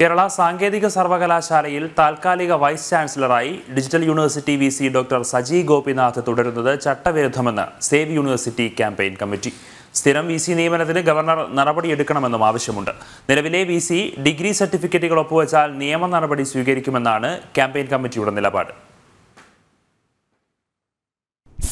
കേരള സാങ്കേതിക സർവകലാശാലയിൽ താൽക്കാലിക വൈസ് ചാൻസലറായി digital university V C doctor Saji Gopinath തുടരുന്നത് ചട്ടവിരുദ്ധമെന്ന് സേവ് യൂണിവേഴ്സിറ്റി ക്യാമ്പയിൻ കമ്മിറ്റി സ്ഥിരം വി സി നിയമനത്തിന് ഗവർണർ നടപടിയെടുക്കണമെന്നും ആവശ്യമുണ്ട് നിലവിലെ വി സി ഡിഗ്രി സർട്ടിഫിക്കറ്റുകൾ ഒപ്പുവെച്ചാൽ നിയമ നടപടി സ്വീകരിക്കുമെന്നാണ് ക്യാമ്പയിൻ കമ്മിറ്റിയുടെ നിലപാട്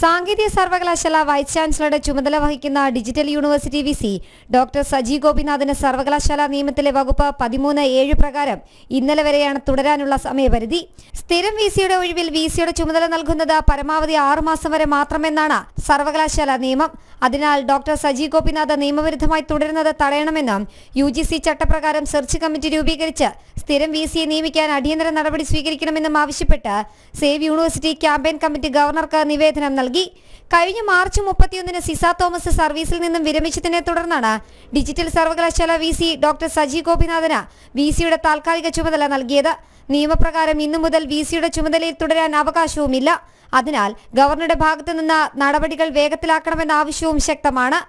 സാങ്കേതിക സർവകലാശാല വൈസ് ചാൻസലറുടെ ചുമതല വഹിക്കുന്ന digital university VC doctor Saji ഗോപിനാഥന് സർവകലാശാല നിയമത്തിലെ വകുപ്പ് പതിമൂന്ന് ഏഴ് പ്രകാരം ഇന്നലെ വരെയാണ് തുടരാനുള്ള സമയപരിധി സ്ഥിരം വിസിയുടെ ഒഴിവിൽ വിസിയുടെ ചുമതല നൽകുന്നത് പരമാവധി ആറുമാസം വരെ മാത്രമെന്നാണ് സർവകലാശാല നിയമം അതിനാൽ ഡോക്ടർ സജി ഗോപിനാഥ് നിയമവിരുദ്ധമായി തുടരുന്നത് തടയണമെന്നും യു ജി സി ചട്ടപ്രകാരം സെർച്ച് കമ്മിറ്റി രൂപീകരിച്ച് സ്ഥിരം വി സിയെ നിയമിക്കാൻ അടിയന്തര നടപടി സ്വീകരിക്കണമെന്നും ആവശ്യപ്പെട്ട് സേവ് യൂണിവേഴ്സിറ്റി ക്യാമ്പയിൻ കമ്മിറ്റി ഗവർണർക്ക് നിവേദനം നൽകി നൽകി കഴിഞ്ഞ മാർച്ച് മുപ്പത്തിയൊന്നിന് സിസ തോമസ് സർവീസിൽ നിന്നും വിരമിച്ചതിനെ തുടർന്നാണ് ഡിജിറ്റൽ സർവകലാശാല വി സി ഡോക്ടർ സജി ഗോപിനാഥന് വി സിയുടെ താൽക്കാലിക ചുമതല നൽകിയത് നിയമപ്രകാരം ഇന്നു മുതൽ വി സിയുടെ ചുമതലയിൽ തുടരാൻ അവകാശവുമില്ല അതിനാൽ ഗവർണറുടെ ഭാഗത്തുനിന്ന് നടപടികൾ വേഗത്തിലാക്കണമെന്ന ആവശ്യവും ശക്തമാണ്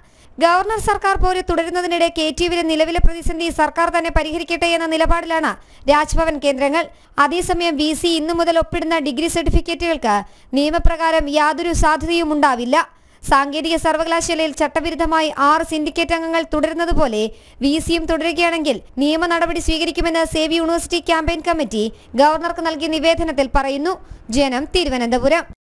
ഗവർണർ സർക്കാർ പോലെ തുടരുന്നതിനിടെ കെ ടിവിയിലെ നിലവിലെ പ്രതിസന്ധി സർക്കാർ തന്നെ പരിഹരിക്കട്ടെ എന്ന നിലപാടിലാണ് രാജ്ഭവൻ കേന്ദ്രങ്ങൾ അതേസമയം വി സി ഇന്നു മുതൽ ഒപ്പിടുന്ന ഡിഗ്രി സർട്ടിഫിക്കറ്റുകൾക്ക് നിയമപ്രകാരം യാതൊരു സാധ്യതയും ഉണ്ടാവില്ല സാങ്കേതിക സർവകലാശാലയിൽ ചട്ടവിരുദ്ധമായി ആറ് സിൻഡിക്കേറ്റ് അംഗങ്ങൾ തുടരുന്നതുപോലെ വി സിയും തുടരുകയാണെങ്കിൽ നിയമ നടപടി സ്വീകരിക്കുമെന്ന് സേവ് യൂണിവേഴ്സിറ്റി ക്യാമ്പയിൻ കമ്മിറ്റി ഗവർണർക്ക് നൽകിയ നിവേദനത്തിൽ പറയുന്നു ജനം തിരുവനന്തപുരം